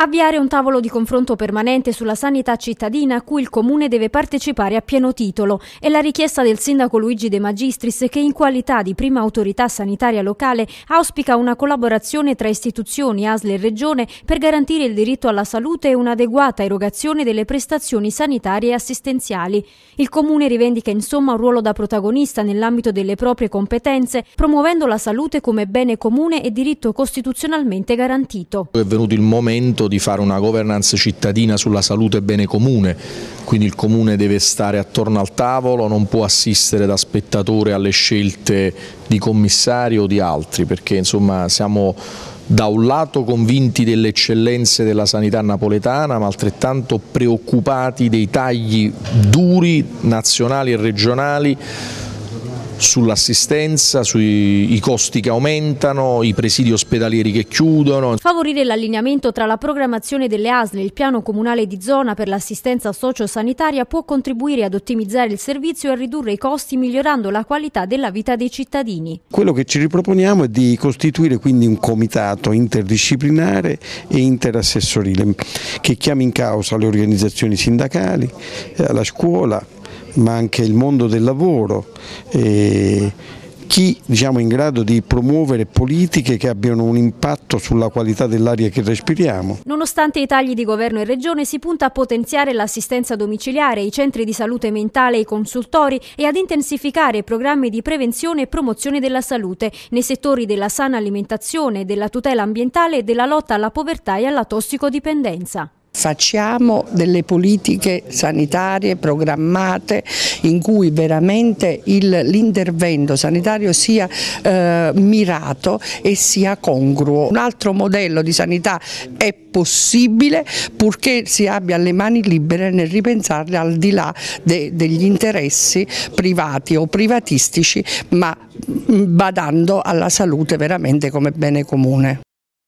Avviare un tavolo di confronto permanente sulla sanità cittadina a cui il Comune deve partecipare a pieno titolo è la richiesta del sindaco Luigi De Magistris che in qualità di prima autorità sanitaria locale auspica una collaborazione tra istituzioni, ASL e Regione per garantire il diritto alla salute e un'adeguata erogazione delle prestazioni sanitarie e assistenziali. Il Comune rivendica insomma un ruolo da protagonista nell'ambito delle proprie competenze, promuovendo la salute come bene comune e diritto costituzionalmente garantito. È venuto il momento di fare una governance cittadina sulla salute e bene comune, quindi il comune deve stare attorno al tavolo, non può assistere da spettatore alle scelte di commissari o di altri, perché insomma siamo da un lato convinti delle eccellenze della sanità napoletana ma altrettanto preoccupati dei tagli duri nazionali e regionali sull'assistenza, sui costi che aumentano, i presidi ospedalieri che chiudono. Favorire l'allineamento tra la programmazione delle ASL e il piano comunale di zona per l'assistenza sociosanitaria può contribuire ad ottimizzare il servizio e a ridurre i costi migliorando la qualità della vita dei cittadini. Quello che ci riproponiamo è di costituire quindi un comitato interdisciplinare e interassessorile che chiami in causa le organizzazioni sindacali, eh, la scuola, ma anche il mondo del lavoro, eh, chi diciamo, è in grado di promuovere politiche che abbiano un impatto sulla qualità dell'aria che respiriamo. Nonostante i tagli di governo e regione si punta a potenziare l'assistenza domiciliare, i centri di salute mentale e i consultori e ad intensificare programmi di prevenzione e promozione della salute nei settori della sana alimentazione, della tutela ambientale e della lotta alla povertà e alla tossicodipendenza. Facciamo delle politiche sanitarie programmate in cui veramente l'intervento sanitario sia eh, mirato e sia congruo. Un altro modello di sanità è possibile purché si abbia le mani libere nel ripensarle al di là de, degli interessi privati o privatistici ma mm, badando alla salute veramente come bene comune.